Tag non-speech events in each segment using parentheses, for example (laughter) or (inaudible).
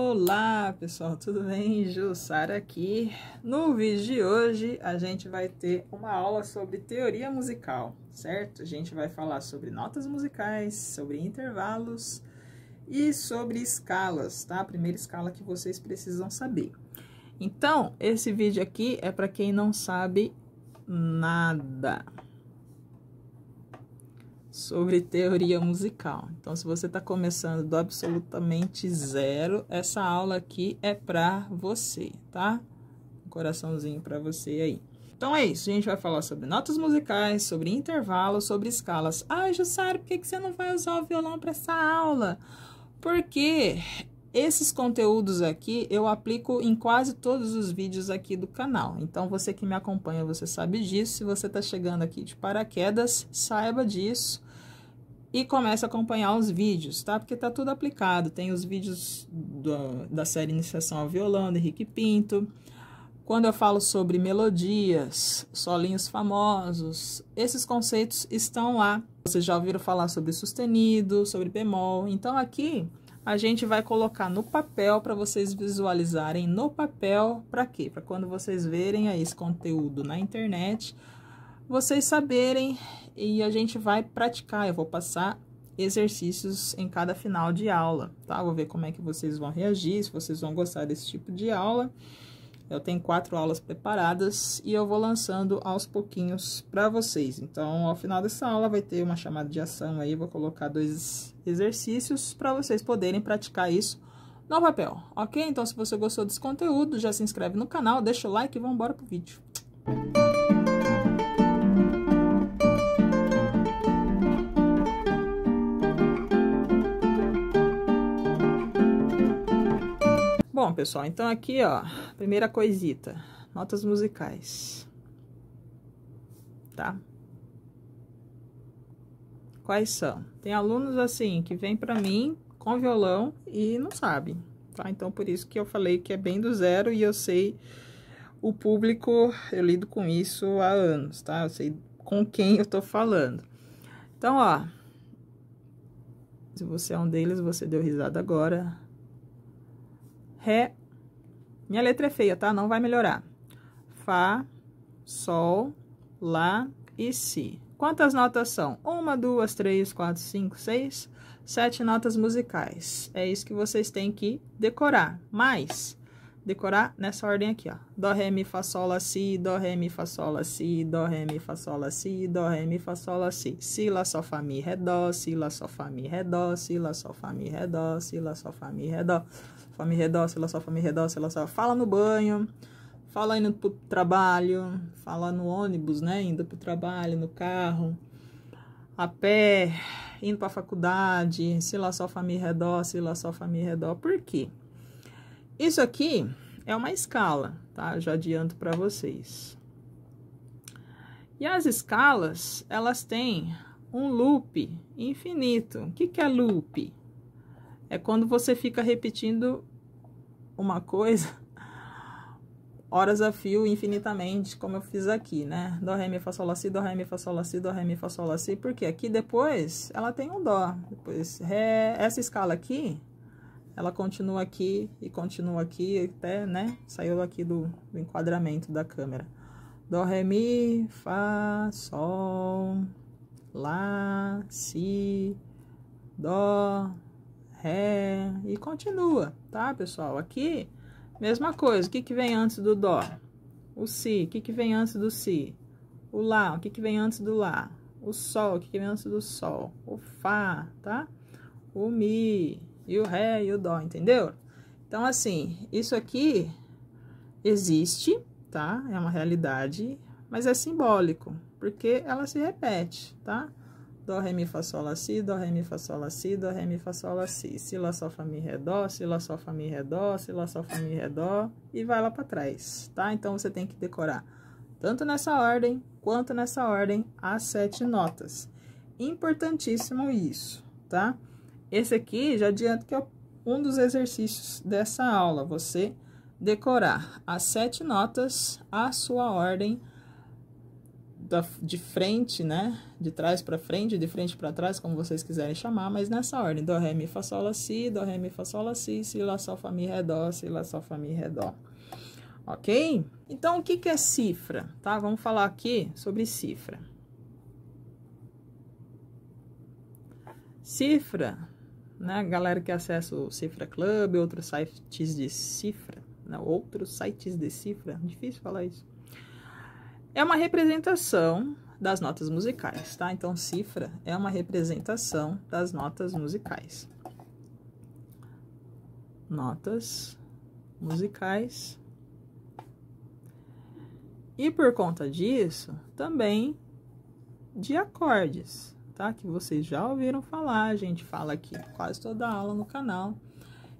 Olá pessoal, tudo bem? Jussara aqui. No vídeo de hoje a gente vai ter uma aula sobre teoria musical, certo? A gente vai falar sobre notas musicais, sobre intervalos e sobre escalas, tá? A primeira escala que vocês precisam saber. Então, esse vídeo aqui é para quem não sabe nada, sobre teoria musical. Então, se você está começando do absolutamente zero, essa aula aqui é para você, tá? Um coraçãozinho para você aí. Então é isso, a gente vai falar sobre notas musicais, sobre intervalos, sobre escalas. Ah, Jussara, por que, que você não vai usar o violão para essa aula? Porque esses conteúdos aqui eu aplico em quase todos os vídeos aqui do canal. Então, você que me acompanha, você sabe disso. Se você está chegando aqui de paraquedas, saiba disso e comece a acompanhar os vídeos, tá? Porque tá tudo aplicado. Tem os vídeos do, da série Iniciação ao Violão, do Henrique Pinto. Quando eu falo sobre melodias, solinhos famosos, esses conceitos estão lá. Vocês já ouviram falar sobre sustenido, sobre bemol. Então, aqui a gente vai colocar no papel para vocês visualizarem no papel para quê? Para quando vocês verem aí esse conteúdo na internet, vocês saberem e a gente vai praticar. Eu vou passar exercícios em cada final de aula, tá? Vou ver como é que vocês vão reagir, se vocês vão gostar desse tipo de aula. Eu tenho quatro aulas preparadas e eu vou lançando aos pouquinhos para vocês. Então, ao final dessa aula vai ter uma chamada de ação aí, vou colocar dois exercícios para vocês poderem praticar isso no papel, ok? Então, se você gostou desse conteúdo, já se inscreve no canal, deixa o like e vamos embora pro vídeo. pessoal, então aqui, ó, primeira coisita, notas musicais, tá? Quais são? Tem alunos, assim, que vêm pra mim com violão e não sabem, tá? Então, por isso que eu falei que é bem do zero e eu sei o público, eu lido com isso há anos, tá? Eu sei com quem eu tô falando. Então, ó, se você é um deles, você deu risada agora, Ré. Minha letra é feia, tá? Não vai melhorar. Fá, Sol, Lá e Si. Quantas notas são? Uma, duas, três, quatro, cinco, seis, sete notas musicais. É isso que vocês têm que decorar. Mas, decorar nessa ordem aqui, ó. Dó, Ré, Mi, Fá, Sol, Lá, Si, Dó, Ré, Mi, Fá, Sol, Lá, Si, Dó, Ré, Mi, Fá, Sol, Lá, Si, Dó, Ré, Mi, Fá, Sol, Lá, Si. Si, Lá, Sol, Fá, Mi, Ré, Dó, Si, Lá, Sol, Fá, Mi, Ré, Dó, Si, Lá, Sol, Fá, Mi, Ré, Dó, Si, Lá, Sol, Fá, Mi, Ré, Dó. Fala me lá só fala me lá só. Fala no banho, fala indo pro trabalho, fala no ônibus, né? Indo pro trabalho, no carro, a pé, indo pra faculdade. Se lá só fala me redó, se lá só fala me redó. Por quê? Isso aqui é uma escala, tá? Eu já adianto para vocês. E as escalas, elas têm um loop infinito. O que, que é loop? É quando você fica repetindo uma coisa horas a fio infinitamente, como eu fiz aqui, né? Dó, ré, mi, fá, sol, lá, si, dó, ré, mi, fá, sol, lá, si, dó, ré, mi, fá, sol, lá, si, porque aqui depois ela tem um dó. Depois, ré, essa escala aqui, ela continua aqui e continua aqui até, né? Saiu aqui do, do enquadramento da câmera. Dó, ré, mi, fá, sol, lá, si, dó, Ré e continua, tá, pessoal? Aqui, mesma coisa. O que, que vem antes do Dó? O Si. O que, que vem antes do Si? O Lá. O que, que vem antes do Lá? O Sol. O que, que vem antes do Sol? O Fá, tá? O Mi e o Ré e o Dó, entendeu? Então, assim, isso aqui existe, tá? É uma realidade, mas é simbólico, porque ela se repete, tá? Dó, ré, mi, fá, sol, assim, assim, assim. lá, si, dó, ré, mi, fá, sol, lá, si, dó, ré, mi, fá, sol, lá, si. Si, lá, sol, fá, mi, ré, dó, si, lá, sol, fá, mi, ré, dó, si, lá, sol, fá, mi, ré, dó. E vai lá para trás, tá? Então, você tem que decorar tanto nessa ordem quanto nessa ordem as sete notas. Importantíssimo isso, tá? Esse aqui, já adianto que é um dos exercícios dessa aula, você decorar as sete notas à sua ordem da, de frente, né? De trás para frente, de frente para trás, como vocês quiserem chamar, mas nessa ordem: Dó, Ré, Mi, Fá, Sol, Lá, Si, Dó, Ré, Mi, Fá, Sol, Lá, Si, Si, Lá, Sol, Fá, Mi, Ré, Dó, Si, Lá, Sol, Fá, Mi, Ré, Dó. Ok? Então, o que, que é cifra? Tá? Vamos falar aqui sobre cifra. Cifra, né? Galera que acessa o Cifra Club, outros sites de cifra, né? outros sites de cifra, difícil falar isso é uma representação das notas musicais, tá? Então, cifra é uma representação das notas musicais. Notas musicais. E por conta disso, também de acordes, tá? Que vocês já ouviram falar, a gente fala aqui quase toda aula no canal.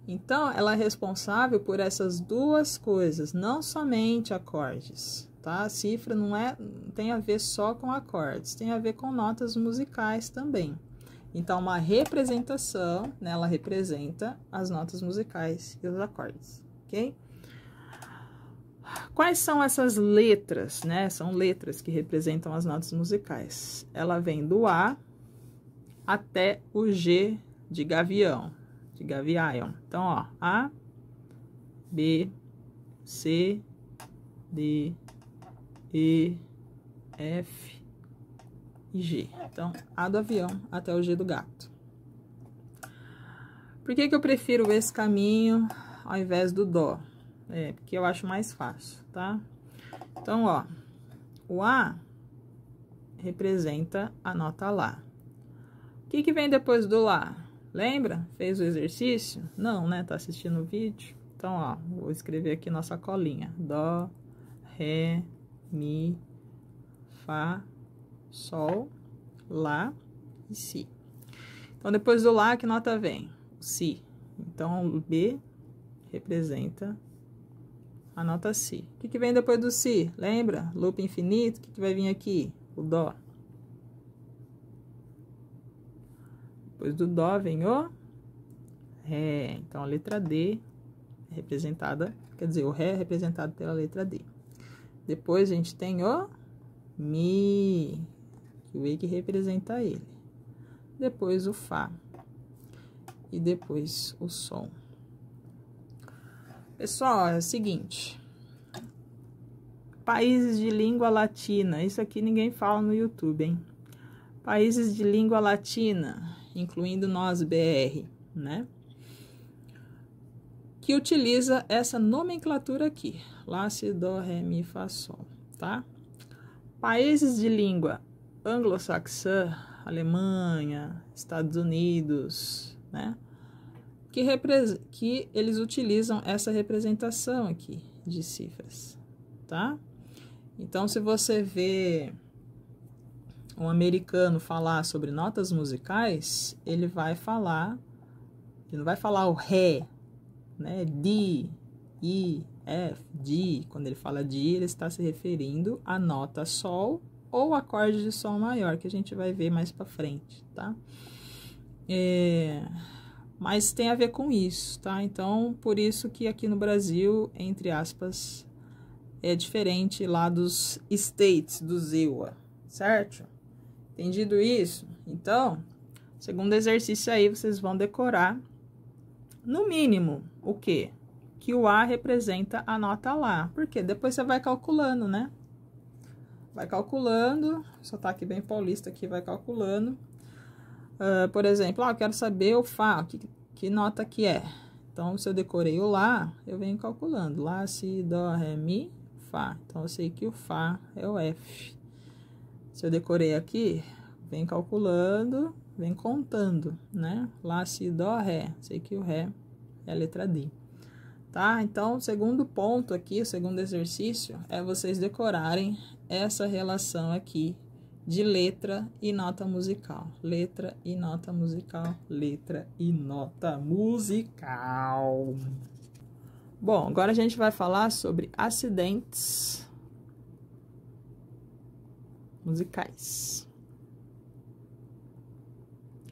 Então, ela é responsável por essas duas coisas, não somente acordes, tá? A cifra não é tem a ver só com acordes, tem a ver com notas musicais também. Então, uma representação, né, ela representa as notas musicais e os acordes, ok? Quais são essas letras, né? São letras que representam as notas musicais. Ela vem do A até o G de gavião, de gavião. Então, ó, A, B, C, D, e, F e G. Então, A do avião até o G do gato. Por que, que eu prefiro esse caminho ao invés do Dó? É, porque eu acho mais fácil, tá? Então, ó, o A representa a nota Lá. O que, que vem depois do Lá? Lembra? Fez o exercício? Não, né? Tá assistindo o vídeo? Então, ó, vou escrever aqui nossa colinha. Dó, Ré, Mi, Fá, Sol, Lá e Si. Então, depois do Lá, que nota vem? O Si. Então, o B representa a nota Si. O que, que vem depois do Si? Lembra? Loop infinito, o que, que vai vir aqui? O Dó. Depois do Dó vem o Ré. Então, a letra D é representada, quer dizer, o Ré é representado pela letra D. Depois a gente tem o Mi, que o E que representa ele. Depois o Fá. E depois o Sol. Pessoal, é o seguinte. Países de língua latina. Isso aqui ninguém fala no YouTube, hein? Países de língua latina, incluindo nós BR, né? que utiliza essa nomenclatura aqui, lá, si, dó, ré, mi, fá, sol, tá? Países de língua anglo-saxã, Alemanha, Estados Unidos, né? Que, que eles utilizam essa representação aqui de cifras, tá? Então, se você vê um americano falar sobre notas musicais, ele vai falar, ele não vai falar o ré, né? D, I, F, D. Quando ele fala D, ele está se referindo à nota Sol ou acorde de Sol maior, que a gente vai ver mais para frente, tá? É, mas tem a ver com isso, tá? Então, por isso que aqui no Brasil, entre aspas, é diferente lá dos states, dos EUA, certo? Entendido isso? Então, segundo exercício aí, vocês vão decorar no mínimo, o quê? Que o A representa a nota lá. Porque depois você vai calculando, né? Vai calculando, só tá aqui bem paulista aqui, vai calculando. Uh, por exemplo, ah, eu quero saber o Fá, que, que nota que é. Então, se eu decorei o Lá, eu venho calculando. Lá, Si, Dó, Ré, Mi, Fá. Então, eu sei que o Fá é o F. Se eu decorei aqui, venho calculando vem contando, né? Lá, si, dó, ré. Sei que o ré é a letra D. Tá? Então, o segundo ponto aqui, o segundo exercício, é vocês decorarem essa relação aqui de letra e nota musical. Letra e nota musical, letra e nota musical. Bom, agora a gente vai falar sobre acidentes musicais.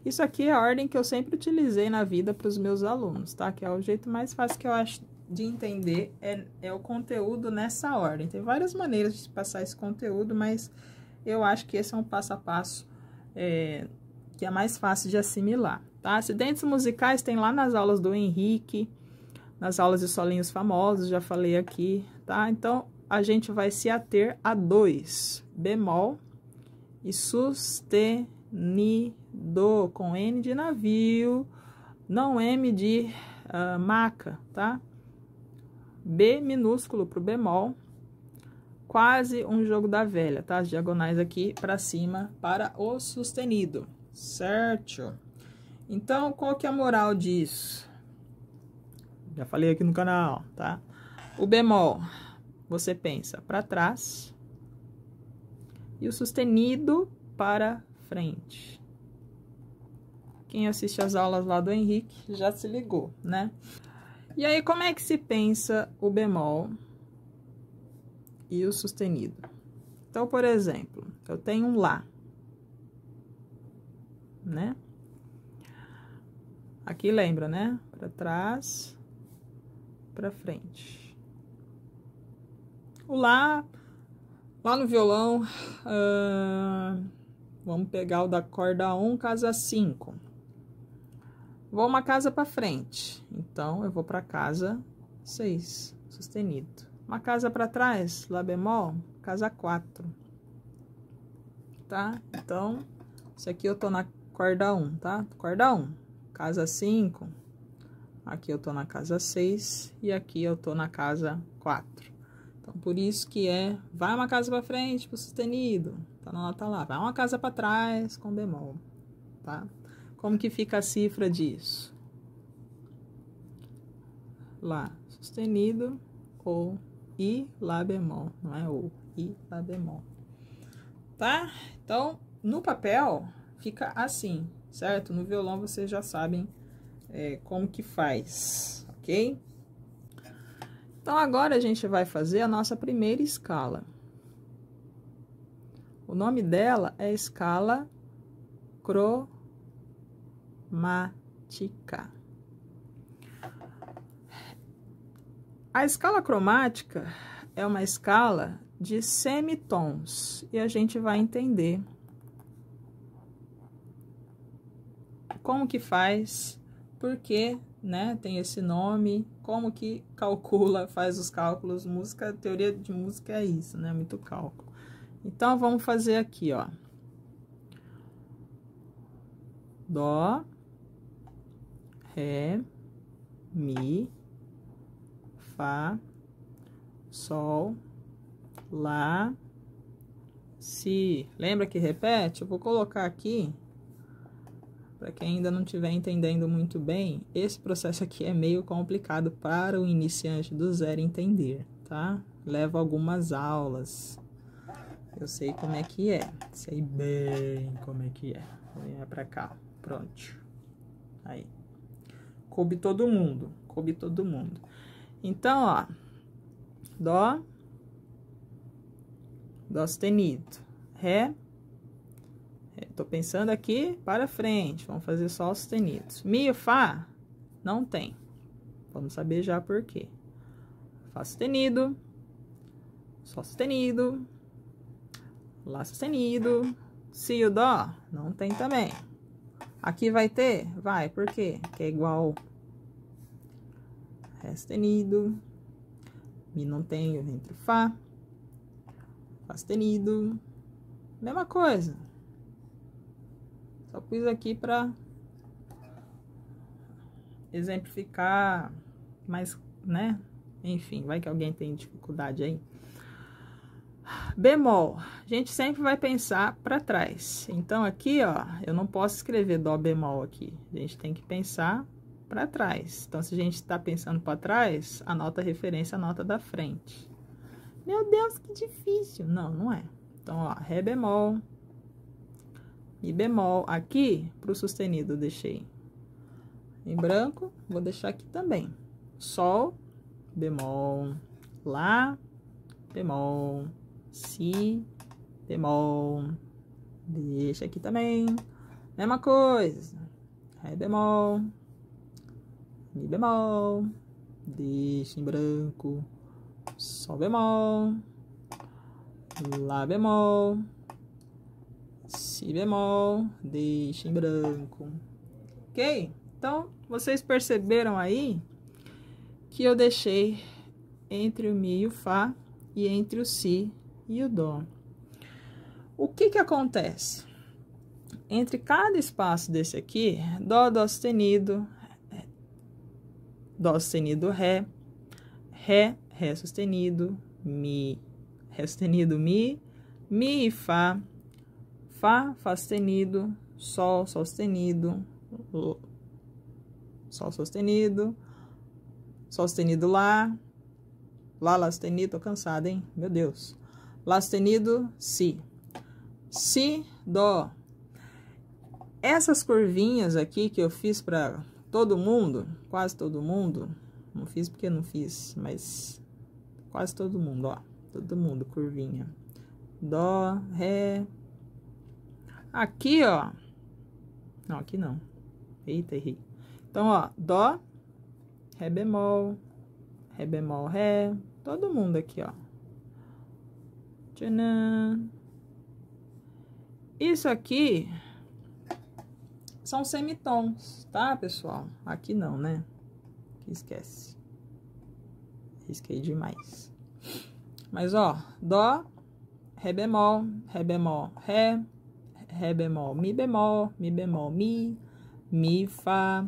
Isso aqui é a ordem que eu sempre utilizei na vida para os meus alunos, tá? Que é o jeito mais fácil que eu acho de entender, é, é o conteúdo nessa ordem. Tem várias maneiras de passar esse conteúdo, mas eu acho que esse é um passo a passo é, que é mais fácil de assimilar, tá? Acidentes musicais tem lá nas aulas do Henrique, nas aulas de solinhos famosos, já falei aqui, tá? Então, a gente vai se ater a dois, bemol e sustenido ni do com N de navio, não M de uh, maca, tá? B minúsculo para o bemol, quase um jogo da velha, tá? As diagonais aqui para cima para o sustenido, certo? Então, qual que é a moral disso? Já falei aqui no canal, tá? O bemol, você pensa para trás e o sustenido para frente. Quem assiste as aulas lá do Henrique já se ligou, né? E aí, como é que se pensa o bemol e o sustenido? Então, por exemplo, eu tenho um Lá, né? Aqui lembra, né? Para trás, para frente. O Lá, lá no violão, uh, Vamos pegar o da corda 1, casa 5. Vou uma casa para frente. Então, eu vou para casa 6, sustenido. Uma casa para trás, lá bemol, casa 4. Tá? Então, isso aqui eu tô na corda 1, tá? Corda 1, casa 5. Aqui eu tô na casa 6 e aqui eu tô na casa 4. Então, por isso que é, vai uma casa para frente pro sustenido. Tá na nota lá. Vai uma casa para trás com bemol, tá? Como que fica a cifra disso? Lá sustenido ou e lá bemol, não é ou, e lá bemol. Tá? Então, no papel fica assim, certo? No violão vocês já sabem é, como que faz, ok? Então, agora a gente vai fazer a nossa primeira escala. O nome dela é escala cromática. A escala cromática é uma escala de semitons e a gente vai entender como que faz, por que né, tem esse nome, como que calcula, faz os cálculos. Música, teoria de música é isso, né? Muito cálculo. Então, vamos fazer aqui, ó. Dó, Ré, Mi, Fá, Sol, Lá, Si. Lembra que repete? Eu vou colocar aqui, para quem ainda não estiver entendendo muito bem, esse processo aqui é meio complicado para o iniciante do zero entender, tá? Leva algumas aulas. Eu sei como é que é. Sei bem como é que é. Vou virar pra cá. Pronto. Aí. Coube todo mundo. Coube todo mundo. Então, ó. Dó. Dó sustenido. Ré. ré. Tô pensando aqui para frente. Vamos fazer só os sustenidos. Mi e Fá. Não tem. Vamos saber já por quê. Fá sustenido. Sol sustenido. Lá sustenido. Si o dó, não tem também. Aqui vai ter? Vai, por quê? Porque é igual Ré sustenido. Mi não tem, entre Fá. Fá sustenido. Mesma coisa. Só pus aqui para exemplificar, mas, né? Enfim, vai que alguém tem dificuldade aí. Bemol, a gente sempre vai pensar para trás. Então, aqui, ó, eu não posso escrever dó bemol aqui. A gente tem que pensar para trás. Então, se a gente está pensando para trás, anota nota referência, anota da frente. Meu Deus, que difícil! Não, não é. Então, ó, ré bemol, mi bemol. Aqui, pro sustenido, eu deixei em branco. Vou deixar aqui também. Sol, bemol, lá, bemol Si bemol. Deixa aqui também. Mesma coisa. Ré bemol. Mi bemol. Deixa em branco. Sol bemol. Lá bemol. Si bemol. Deixa em branco. Ok? Então, vocês perceberam aí que eu deixei entre o Mi e o Fá e entre o Si e o dó. O que que acontece? Entre cada espaço desse aqui, dó, dó sustenido, dó sustenido, ré, ré, ré sustenido, mi, ré sustenido, mi, mi e fá, fá, fá sustenido, sol, sol sustenido, sol sustenido, sol sustenido lá, lá, lá sustenido, tô cansada, hein? Meu Deus. Lá sustenido, Si. Si, Dó. Essas curvinhas aqui que eu fiz para todo mundo, quase todo mundo, não fiz porque não fiz, mas quase todo mundo, ó. Todo mundo, curvinha. Dó, Ré. Aqui, ó. Não, aqui não. Eita, errei. Então, ó, Dó, Ré bemol, Ré bemol, Ré. Todo mundo aqui, ó. Isso aqui são semitons, tá, pessoal? Aqui não, né? esquece. Risquei demais. Mas, ó, dó, ré bemol, ré bemol, ré, ré bemol, mi bemol, mi bemol, mi, mi, fá.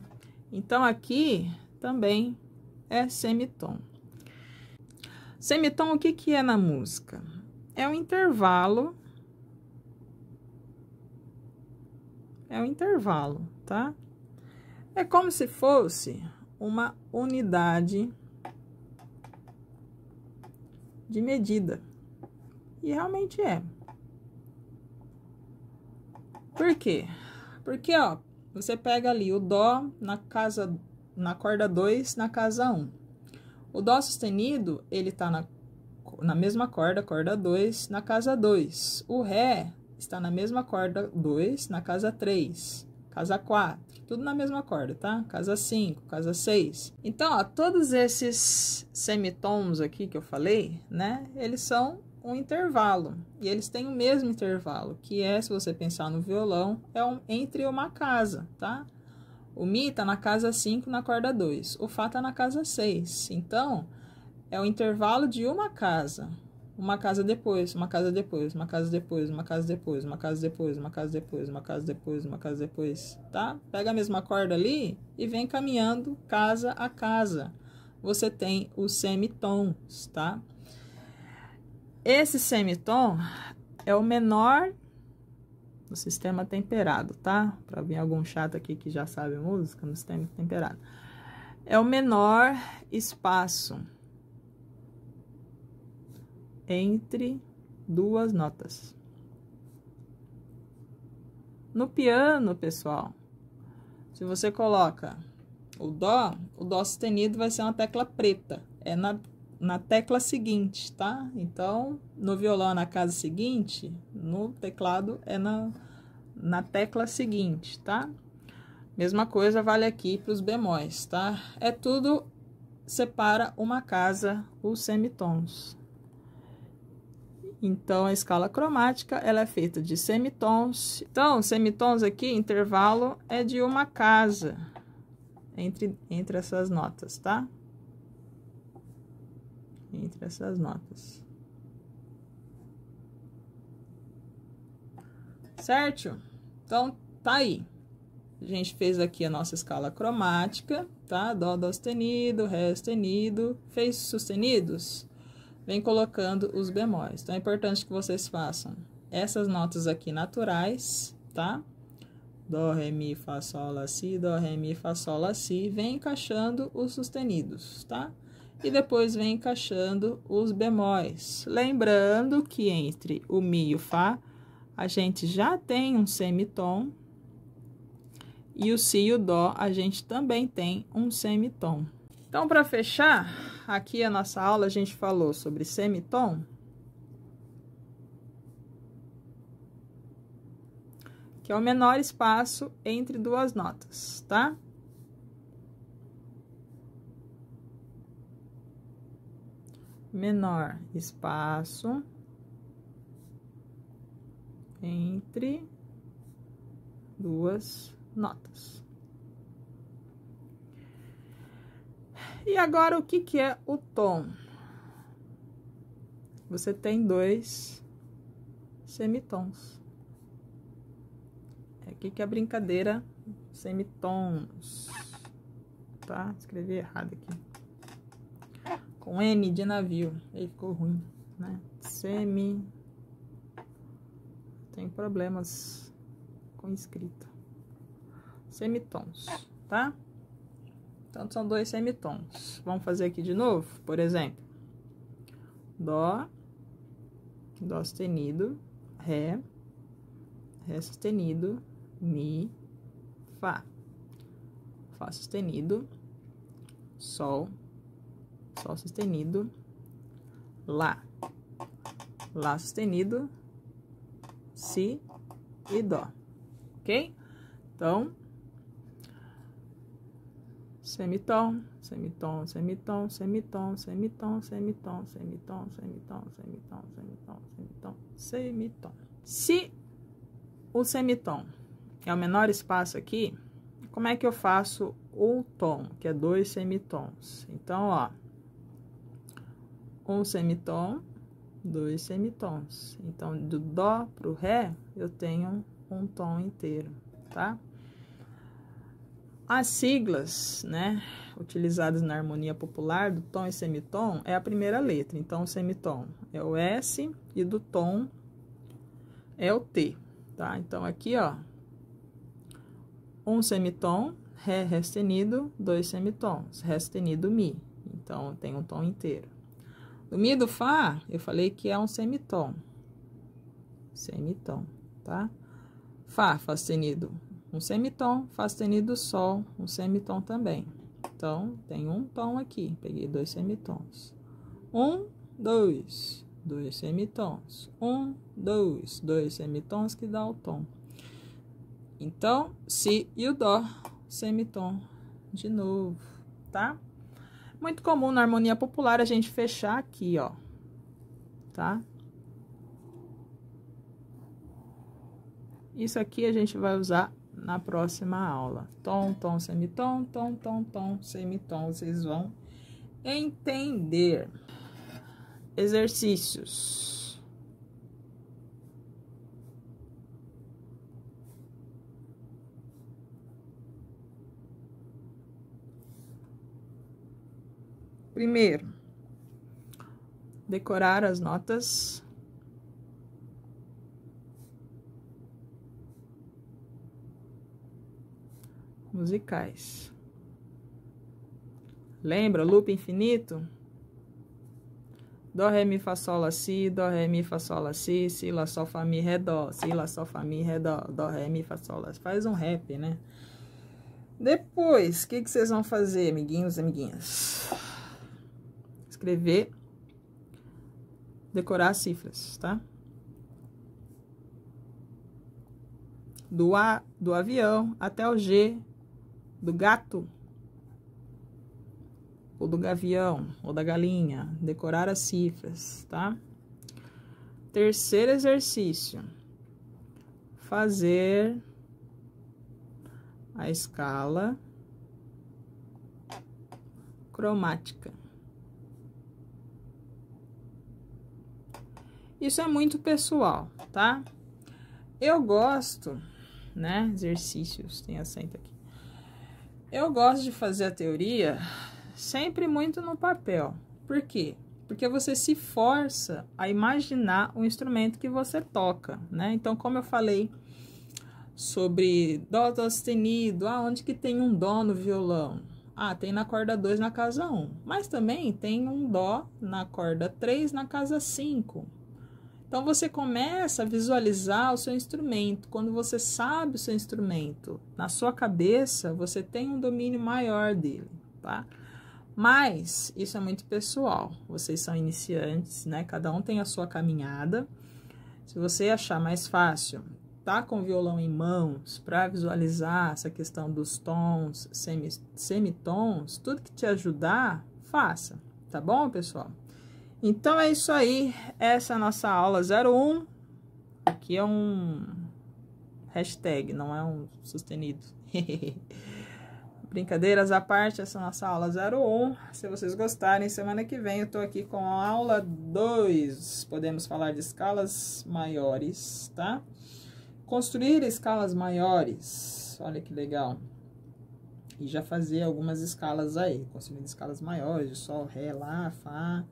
Então, aqui também é semitom. Semitom, o que que é na música? é um intervalo. É um intervalo, tá? É como se fosse uma unidade de medida. E realmente é. Por quê? Porque, ó, você pega ali o dó na casa na corda 2, na casa 1. Um. O dó sustenido, ele tá na na mesma corda, corda 2, na casa 2. O Ré está na mesma corda 2, na casa 3, casa 4. Tudo na mesma corda, tá? Casa 5, casa 6. Então, ó, todos esses semitons aqui que eu falei, né? Eles são um intervalo. E eles têm o mesmo intervalo, que é, se você pensar no violão, é um entre uma casa, tá? O Mi está na casa 5, na corda 2. O Fá está na casa 6. Então, é o intervalo de uma casa. Uma casa depois, uma casa depois, uma casa depois, uma casa depois, uma casa depois, uma casa depois, uma casa depois, uma casa depois, tá? Pega a mesma corda ali e vem caminhando casa a casa. Você tem os semitons, tá? Esse semitom é o menor do sistema temperado, tá? Para vir algum chato aqui que já sabe música, no sistema temperado. É o menor espaço entre duas notas. No piano, pessoal, se você coloca o dó, o dó sustenido vai ser uma tecla preta. É na, na tecla seguinte, tá? Então, no violão é na casa seguinte, no teclado é na, na tecla seguinte, tá? Mesma coisa vale aqui para os bemóis, tá? É tudo separa uma casa os semitons. Então, a escala cromática ela é feita de semitons. Então, semitons aqui, intervalo é de uma casa entre, entre essas notas, tá? Entre essas notas. Certo? Então, tá aí. A gente fez aqui a nossa escala cromática, tá? Dó, dó sustenido, ré sustenido, fez sustenidos vem colocando os bemóis. Então, é importante que vocês façam essas notas aqui naturais, tá? Dó, Ré, Mi, Fá, Sol, Lá, Si, Dó, Ré, Mi, Fá, Sol, Lá, Si. Vem encaixando os sustenidos, tá? E depois vem encaixando os bemóis. Lembrando que entre o Mi e o Fá, a gente já tem um semitom. E o Si e o Dó, a gente também tem um semitom. Então, para fechar, Aqui a nossa aula a gente falou sobre semitom. Que é o menor espaço entre duas notas, tá? Menor espaço entre duas notas. E agora, o que, que é o tom? Você tem dois semitons. É aqui que é a brincadeira semitons. Tá? Escrevi errado aqui. Com N de navio. Aí ficou ruim, né? Semi. Tem problemas com escrita. Semitons, tá? Então, são dois semitons. Vamos fazer aqui de novo, por exemplo. Dó, Dó sustenido, Ré, Ré sustenido, Mi, Fá. Fá sustenido, Sol, Sol sustenido, Lá. Lá sustenido, Si e Dó. Ok? Então, semitom, semitom, semitom, semitom, semitom, semitom, semitom, semitom, semitom, semitom, semitom, semitom. Se o semitom é o menor espaço aqui, como é que eu faço o tom, que é dois semitons? Então, ó, um semitom, dois semitons. Então, do dó pro ré, eu tenho um tom inteiro, tá? As siglas, né, utilizadas na harmonia popular do tom e semitom é a primeira letra. Então, o semitom é o S e do tom é o T, tá? Então, aqui, ó, um semitom, Ré sustenido, dois semitons, Ré sustenido, Mi. Então, tem um tom inteiro. O Mi do Fá, eu falei que é um semitom, semitom, tá? Fá, Fá sustenido, um semitom, Fá sustenido, Sol, um semitom também. Então, tem um tom aqui, peguei dois semitons. Um, dois, dois semitons. Um, dois, dois semitons que dá o tom. Então, Si e o Dó, semitom de novo, tá? Muito comum na harmonia popular a gente fechar aqui, ó, tá? Isso aqui a gente vai usar na próxima aula. Tom, tom, semitom, tom, tom, tom, semitom. Vocês vão entender. Exercícios. Primeiro, decorar as notas musicais. Lembra? Loop infinito? Dó, Ré, Mi, Fá, Sol, Si, Dó, Ré, Mi, Fá, Sol, Si, Si, Lá, Sol, Fá, Mi, Ré, Dó, Si, Lá, Sol, Fá, Mi, Ré, Dó, Dó, Ré, Mi, Fá, Sol, Lá. Faz um rap, né? Depois, o que, que vocês vão fazer, amiguinhos e amiguinhas? Escrever, decorar as cifras, tá? Do A do avião até o G do gato ou do gavião ou da galinha, decorar as cifras, tá? Terceiro exercício, fazer a escala cromática. Isso é muito pessoal, tá? Eu gosto, né? Exercícios, tem acento aqui. Eu gosto de fazer a teoria sempre muito no papel. Por quê? Porque você se força a imaginar o instrumento que você toca, né? Então, como eu falei sobre dó sustenido, aonde onde que tem um dó no violão? Ah, tem na corda 2 na casa 1, um, mas também tem um dó na corda 3 na casa 5. Então você começa a visualizar o seu instrumento. Quando você sabe o seu instrumento, na sua cabeça você tem um domínio maior dele, tá? Mas isso é muito pessoal. Vocês são iniciantes, né? Cada um tem a sua caminhada. Se você achar mais fácil, tá com o violão em mãos para visualizar essa questão dos tons, semitons, tudo que te ajudar, faça, tá bom, pessoal? Então é isso aí, essa é a nossa aula 01. Aqui é um hashtag, não é um sustenido. (laughs) Brincadeiras à parte, essa é a nossa aula 01. Se vocês gostarem, semana que vem eu tô aqui com a aula 2. Podemos falar de escalas maiores, tá? Construir escalas maiores. Olha que legal. E já fazer algumas escalas aí, construindo escalas maiores, de sol, ré, lá, fá.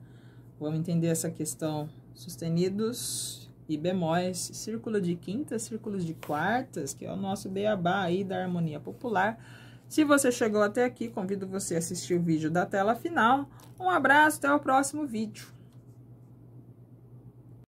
Vamos entender essa questão sustenidos e bemóis, círculo de quintas, círculos de quartas, que é o nosso beabá aí da harmonia popular. Se você chegou até aqui, convido você a assistir o vídeo da tela final. Um abraço, até o próximo vídeo.